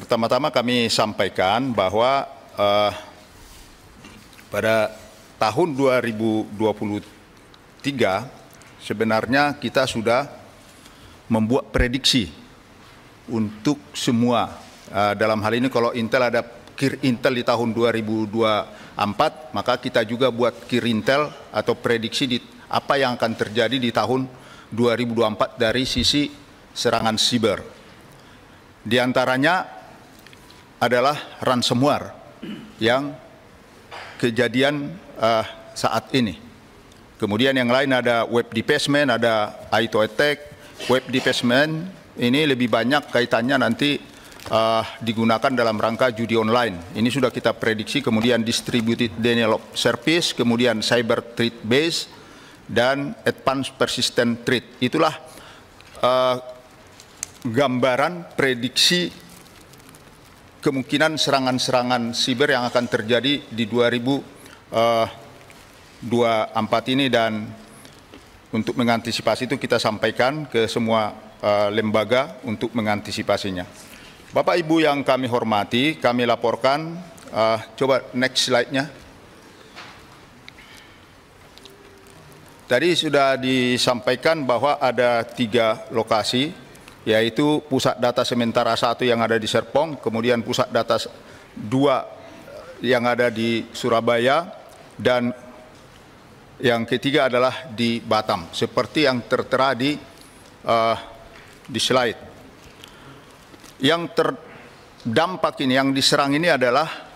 Pertama-tama kami sampaikan bahwa uh, pada tahun 2023 sebenarnya kita sudah membuat prediksi untuk semua uh, dalam hal ini kalau Intel ada Kir Intel di tahun 2024 maka kita juga buat Kir Intel atau prediksi di apa yang akan terjadi di tahun 2024 dari sisi serangan siber. Di antaranya adalah ransomware yang kejadian uh, saat ini. Kemudian yang lain ada web defacement, ada ito attack. Web defacement ini lebih banyak kaitannya nanti uh, digunakan dalam rangka judi online. Ini sudah kita prediksi, kemudian distributed denial of service, kemudian cyber threat base, dan advanced persistent threat. Itulah uh, gambaran prediksi kemungkinan serangan-serangan siber yang akan terjadi di 2024 eh, ini dan untuk mengantisipasi itu kita sampaikan ke semua eh, lembaga untuk mengantisipasinya. Bapak Ibu yang kami hormati, kami laporkan, eh, coba next slide-nya. Tadi sudah disampaikan bahwa ada tiga lokasi yaitu pusat data sementara satu yang ada di Serpong, kemudian pusat data dua yang ada di Surabaya, dan yang ketiga adalah di Batam, seperti yang tertera di uh, di slide. Yang terdampak ini, yang diserang ini adalah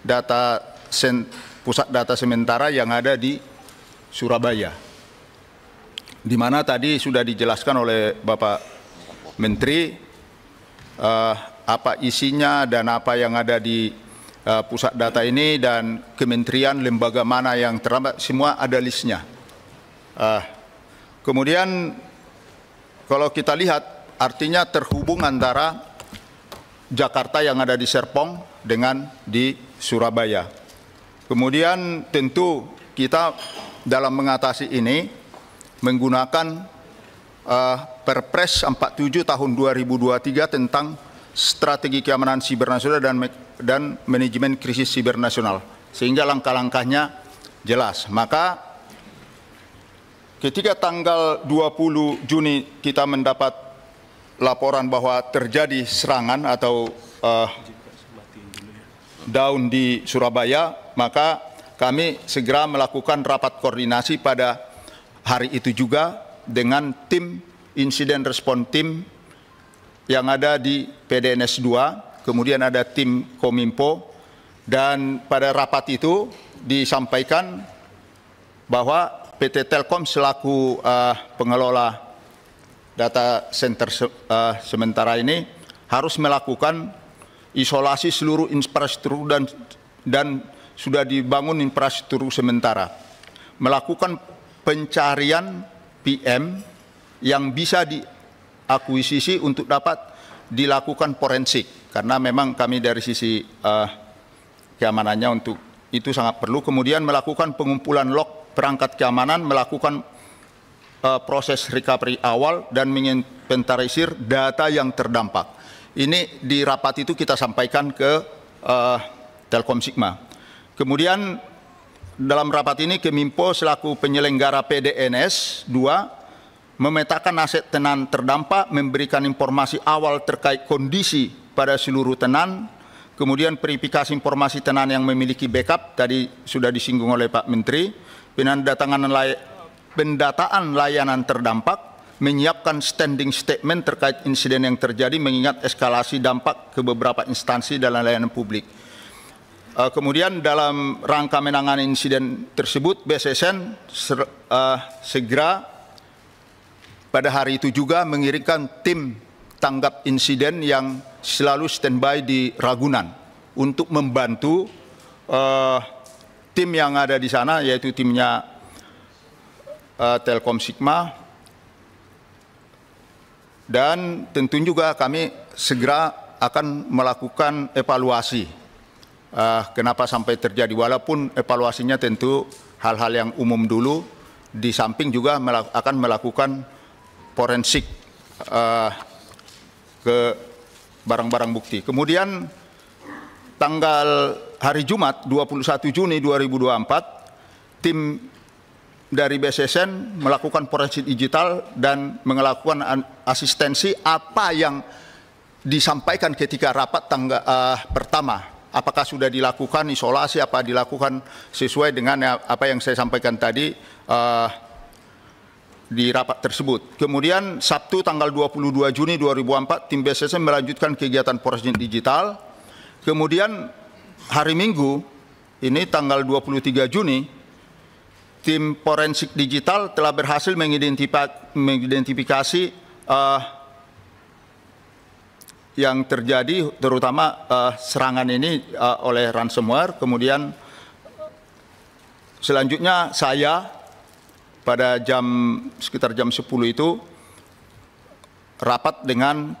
data sen, pusat data sementara yang ada di Surabaya, di mana tadi sudah dijelaskan oleh Bapak menteri uh, apa isinya dan apa yang ada di uh, pusat data ini dan kementerian lembaga mana yang terlambat semua ada listnya. Uh, kemudian kalau kita lihat artinya terhubung antara Jakarta yang ada di Serpong dengan di Surabaya. Kemudian tentu kita dalam mengatasi ini menggunakan uh, Perpres 47 tahun 2023 tentang strategi keamanan siber nasional dan dan manajemen krisis siber nasional sehingga langkah-langkahnya jelas. Maka ketika tanggal 20 Juni kita mendapat laporan bahwa terjadi serangan atau uh, daun di Surabaya, maka kami segera melakukan rapat koordinasi pada hari itu juga dengan tim insiden respon tim yang ada di PDNS 2, kemudian ada tim Kominfo dan pada rapat itu disampaikan bahwa PT Telkom selaku uh, pengelola data center se uh, sementara ini harus melakukan isolasi seluruh infrastruktur dan dan sudah dibangun infrastruktur sementara melakukan pencarian PM yang bisa diakuisisi untuk dapat dilakukan forensik karena memang kami dari sisi uh, keamanannya untuk itu sangat perlu kemudian melakukan pengumpulan log perangkat keamanan melakukan uh, proses recovery awal dan menginventarisir data yang terdampak ini di rapat itu kita sampaikan ke uh, Telkom Sigma kemudian dalam rapat ini Kemimpo selaku penyelenggara PDNS 2 memetakan aset tenan terdampak, memberikan informasi awal terkait kondisi pada seluruh tenan, kemudian verifikasi informasi tenan yang memiliki backup tadi sudah disinggung oleh Pak Menteri, pendataan layanan terdampak, menyiapkan standing statement terkait insiden yang terjadi mengingat eskalasi dampak ke beberapa instansi dalam layanan publik. Uh, kemudian dalam rangka menangani insiden tersebut, BSSN ser, uh, segera pada hari itu juga mengirimkan tim tanggap insiden yang selalu standby di Ragunan untuk membantu uh, tim yang ada di sana, yaitu timnya uh, Telkom Sigma, dan tentu juga kami segera akan melakukan evaluasi uh, kenapa sampai terjadi. Walaupun evaluasinya tentu hal-hal yang umum dulu, di samping juga melak akan melakukan forensik uh, ke barang-barang bukti. Kemudian tanggal hari Jumat 21 Juni 2024, tim dari BSSN melakukan forensik digital dan melakukan asistensi apa yang disampaikan ketika rapat tangga, uh, pertama apakah sudah dilakukan isolasi apa dilakukan sesuai dengan ya, apa yang saya sampaikan tadi uh, di rapat tersebut. Kemudian Sabtu tanggal 22 Juni 2004 tim BSSM melanjutkan kegiatan proses Digital. Kemudian hari Minggu ini tanggal 23 Juni tim forensik digital telah berhasil mengidentifikasi, mengidentifikasi uh, yang terjadi terutama uh, serangan ini uh, oleh ransomware kemudian selanjutnya saya pada jam sekitar jam 10 itu rapat dengan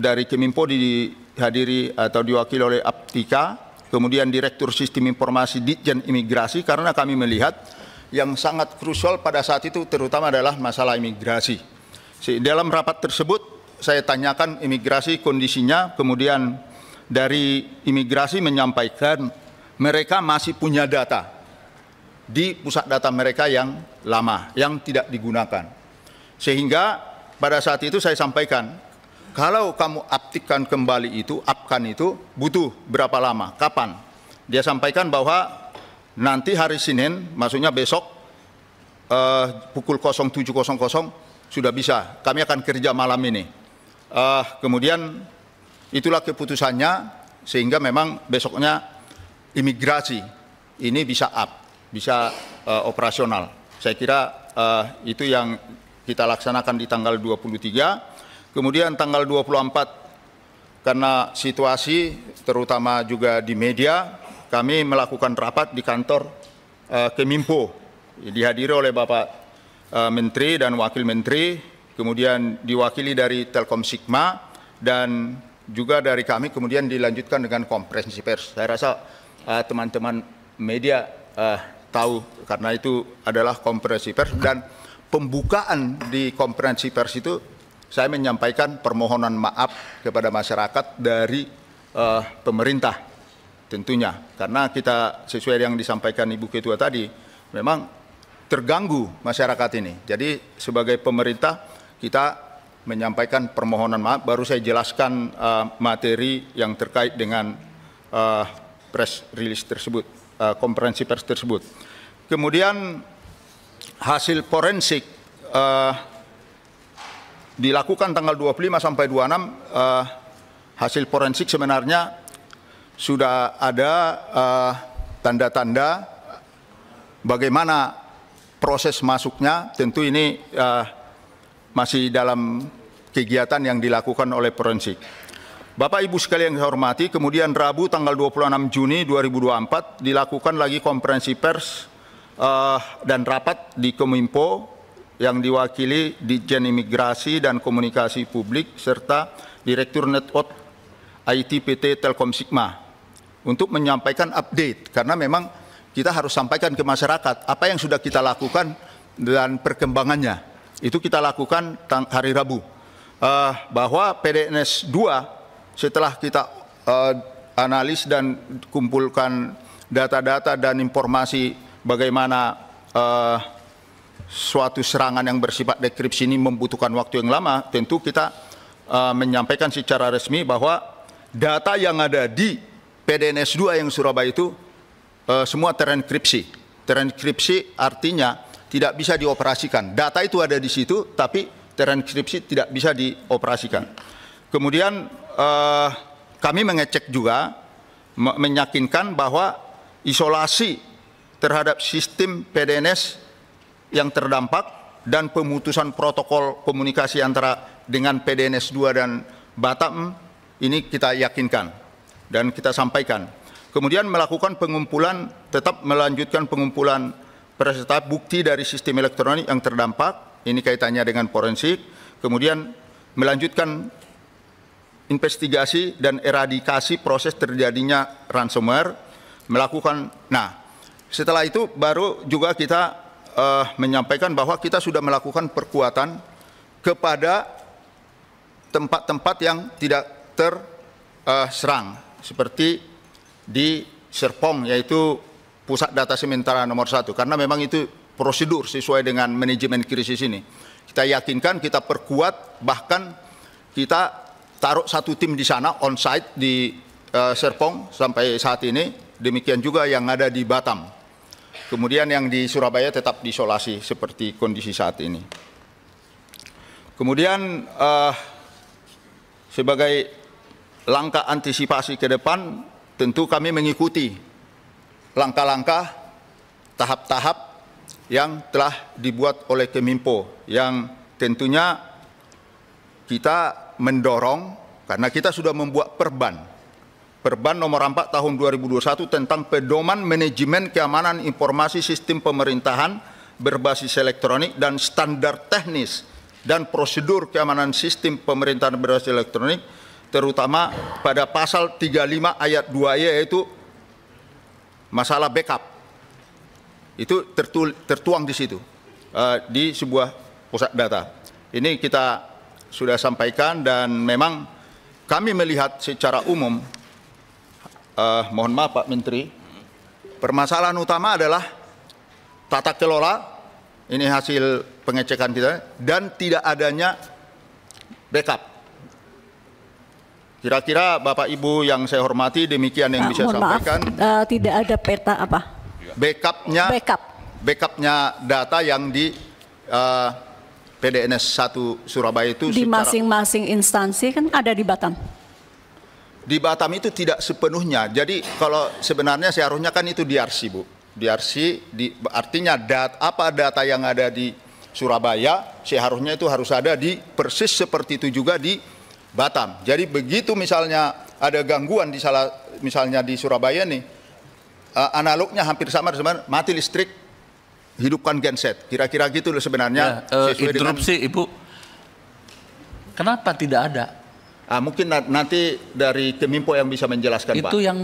dari Keminfo dihadiri atau diwakili oleh Aptika kemudian Direktur Sistem Informasi Ditjen Imigrasi karena kami melihat yang sangat krusial pada saat itu terutama adalah masalah imigrasi. Dalam rapat tersebut saya tanyakan imigrasi kondisinya, kemudian dari imigrasi menyampaikan mereka masih punya data di pusat data mereka yang lama, yang tidak digunakan. Sehingga pada saat itu saya sampaikan, kalau kamu aktifkan kembali itu, apkan itu, butuh berapa lama, kapan? Dia sampaikan bahwa nanti hari Senin, maksudnya besok, eh, pukul 07.00, sudah bisa. Kami akan kerja malam ini. Uh, kemudian itulah keputusannya sehingga memang besoknya imigrasi ini bisa up, bisa uh, operasional. Saya kira uh, itu yang kita laksanakan di tanggal 23. Kemudian tanggal 24 karena situasi terutama juga di media, kami melakukan rapat di kantor uh, Kemimpo dihadiri oleh Bapak uh, Menteri dan Wakil Menteri kemudian diwakili dari Telkom Sigma dan juga dari kami kemudian dilanjutkan dengan kompresi pers. Saya rasa eh, teman-teman uh, media uh, tahu karena itu adalah kompresi pers dan pembukaan di kompresi pers itu saya menyampaikan permohonan maaf kepada masyarakat dari uh, pemerintah tentunya karena kita sesuai yang disampaikan Ibu Ketua tadi memang terganggu masyarakat ini. Jadi sebagai pemerintah kita menyampaikan permohonan maaf. Baru saya jelaskan uh, materi yang terkait dengan uh, press release tersebut, uh, konferensi pers tersebut. Kemudian hasil forensik uh, dilakukan tanggal 25 sampai 26. Uh, hasil forensik sebenarnya sudah ada tanda-tanda uh, bagaimana proses masuknya. Tentu ini uh, masih dalam kegiatan yang dilakukan oleh forensik. Bapak Ibu sekalian yang saya hormati, kemudian Rabu tanggal 26 Juni 2024 dilakukan lagi konferensi pers uh, dan rapat di Kominfo yang diwakili Ditjen Imigrasi dan Komunikasi Publik serta Direktur Network IT PT Telkom Sigma untuk menyampaikan update karena memang kita harus sampaikan ke masyarakat apa yang sudah kita lakukan dan perkembangannya. Itu kita lakukan hari Rabu. Uh, bahwa PDNS 2 setelah kita uh, analis dan kumpulkan data-data dan informasi bagaimana uh, suatu serangan yang bersifat dekripsi ini membutuhkan waktu yang lama, tentu kita uh, menyampaikan secara resmi bahwa data yang ada di PDNS 2 yang Surabaya itu uh, semua terenkripsi. Terenkripsi artinya tidak bisa dioperasikan. Data itu ada di situ, tapi transkripsi tidak bisa dioperasikan. Kemudian eh, kami mengecek juga, me menyakinkan bahwa isolasi terhadap sistem PDNS yang terdampak dan pemutusan protokol komunikasi antara dengan PDNS 2 dan Batam ini kita yakinkan dan kita sampaikan. Kemudian melakukan pengumpulan, tetap melanjutkan pengumpulan serta bukti dari sistem elektronik yang terdampak, ini kaitannya dengan forensik, kemudian melanjutkan investigasi dan eradikasi proses terjadinya ransomware, melakukan, nah setelah itu baru juga kita uh, menyampaikan bahwa kita sudah melakukan perkuatan kepada tempat-tempat yang tidak terserang, eh, uh, seperti di Serpong yaitu pusat data sementara nomor satu karena memang itu prosedur sesuai dengan manajemen krisis ini. Kita yakinkan, kita perkuat, bahkan kita taruh satu tim di sana on site di uh, Serpong sampai saat ini. Demikian juga yang ada di Batam. Kemudian yang di Surabaya tetap diisolasi seperti kondisi saat ini. Kemudian uh, sebagai langkah antisipasi ke depan tentu kami mengikuti langkah-langkah, tahap-tahap yang telah dibuat oleh Kemimpo yang tentunya kita mendorong karena kita sudah membuat perban Perban nomor 4 tahun 2021 tentang pedoman manajemen keamanan informasi sistem pemerintahan berbasis elektronik dan standar teknis dan prosedur keamanan sistem pemerintahan berbasis elektronik terutama pada pasal 35 ayat 2 yaitu masalah backup itu tertu, tertuang di situ uh, di sebuah pusat data. Ini kita sudah sampaikan dan memang kami melihat secara umum, uh, mohon maaf Pak Menteri, permasalahan utama adalah tata kelola, ini hasil pengecekan kita, dan tidak adanya backup. Kira-kira Bapak Ibu yang saya hormati demikian yang nah, bisa saya sampaikan. Maaf, uh, eh, tidak ada peta apa? Backupnya. Backup. Backupnya data yang di uh, eh, PDNS 1 Surabaya itu di masing-masing instansi kan ada di Batam. Di Batam itu tidak sepenuhnya. Jadi kalau sebenarnya seharusnya kan itu diarsi Bu. Diarsi di, artinya dat, apa data yang ada di Surabaya seharusnya itu harus ada di persis seperti itu juga di Batam. Jadi begitu misalnya ada gangguan di salah misalnya di Surabaya nih eh, analognya hampir sama sebenarnya mati listrik hidupkan genset. Kira-kira gitu loh sebenarnya. Ya, uh, interupsi dengan, Ibu. Kenapa tidak ada? Ah, mungkin nanti dari Kemimpo yang bisa menjelaskan Itu Pak. Itu yang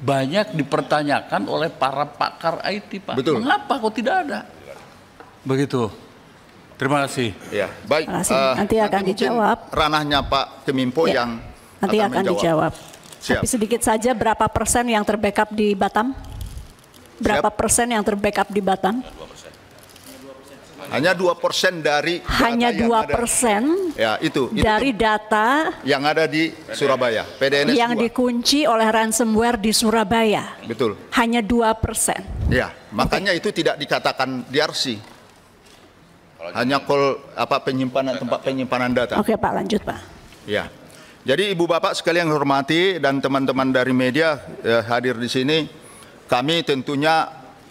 banyak dipertanyakan oleh para pakar IT Pak. Betul. Mengapa kok tidak ada? Begitu. Terima kasih. Ya, baik. Terima kasih. Uh, nanti akan nanti dijawab. Ranahnya Pak Kemimpo ya. yang nanti akan, akan dijawab. Siap. Tapi sedikit saja berapa persen yang terbackup di Batam? Berapa Siap. persen yang terbackup di Batam? Hanya dua persen dari hanya dua persen ya itu, itu dari data yang ada di Surabaya PDNS yang 2. dikunci oleh ransomware di Surabaya betul hanya dua persen ya makanya okay. itu tidak dikatakan diarsi. Gitu. hanya call apa penyimpanan tempat penyimpanan data. Oke Pak, lanjut Pak. Ya. Jadi Ibu Bapak sekalian yang hormati dan teman-teman dari media eh, hadir di sini, kami tentunya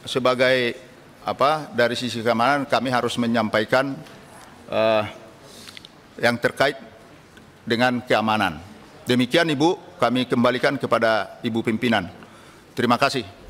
sebagai apa dari sisi keamanan kami harus menyampaikan eh, yang terkait dengan keamanan. Demikian Ibu, kami kembalikan kepada Ibu pimpinan. Terima kasih.